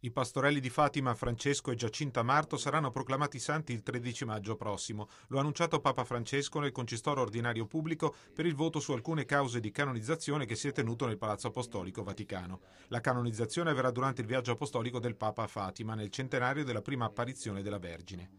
I pastorelli di Fatima, Francesco e Giacinta Marto saranno proclamati santi il 13 maggio prossimo. Lo ha annunciato Papa Francesco nel concistoro ordinario pubblico per il voto su alcune cause di canonizzazione che si è tenuto nel Palazzo Apostolico Vaticano. La canonizzazione avverrà durante il viaggio apostolico del Papa a Fatima nel centenario della prima apparizione della Vergine.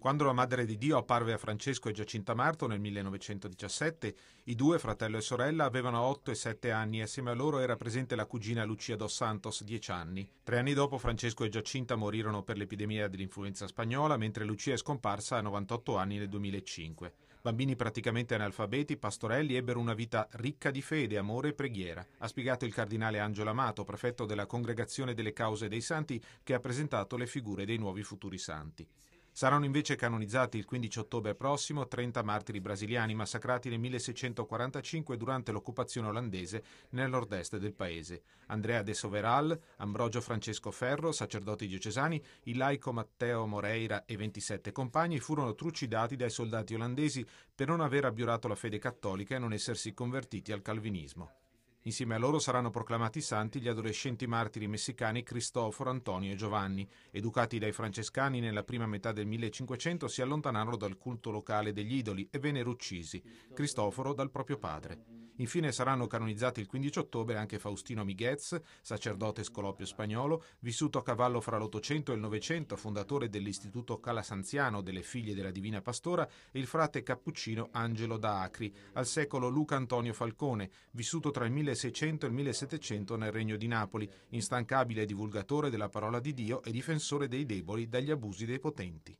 Quando la Madre di Dio apparve a Francesco e Giacinta Marto nel 1917, i due, fratello e sorella, avevano 8 e 7 anni e assieme a loro era presente la cugina Lucia dos Santos, 10 anni. Tre anni dopo Francesco e Giacinta morirono per l'epidemia dell'influenza spagnola, mentre Lucia è scomparsa a 98 anni nel 2005. Bambini praticamente analfabeti, pastorelli ebbero una vita ricca di fede, amore e preghiera, ha spiegato il cardinale Angelo Amato, prefetto della Congregazione delle Cause dei Santi, che ha presentato le figure dei nuovi futuri santi. Saranno invece canonizzati il 15 ottobre prossimo 30 martiri brasiliani massacrati nel 1645 durante l'occupazione olandese nel nord-est del paese. Andrea de Soveral, Ambrogio Francesco Ferro, sacerdoti diocesani, il laico Matteo Moreira e 27 compagni furono trucidati dai soldati olandesi per non aver abbiurato la fede cattolica e non essersi convertiti al calvinismo. Insieme a loro saranno proclamati santi gli adolescenti martiri messicani Cristoforo, Antonio e Giovanni. Educati dai francescani nella prima metà del 1500 si allontanarono dal culto locale degli idoli e vennero uccisi, Cristoforo dal proprio padre. Infine saranno canonizzati il 15 ottobre anche Faustino Miguez, sacerdote scoloppio spagnolo, vissuto a cavallo fra l'Ottocento e il Novecento, fondatore dell'Istituto Calasanziano delle Figlie della Divina Pastora, e il frate cappuccino Angelo da Acri, al secolo Luca Antonio Falcone, vissuto tra il 1600 e il 1700 nel Regno di Napoli, instancabile divulgatore della parola di Dio e difensore dei deboli dagli abusi dei potenti.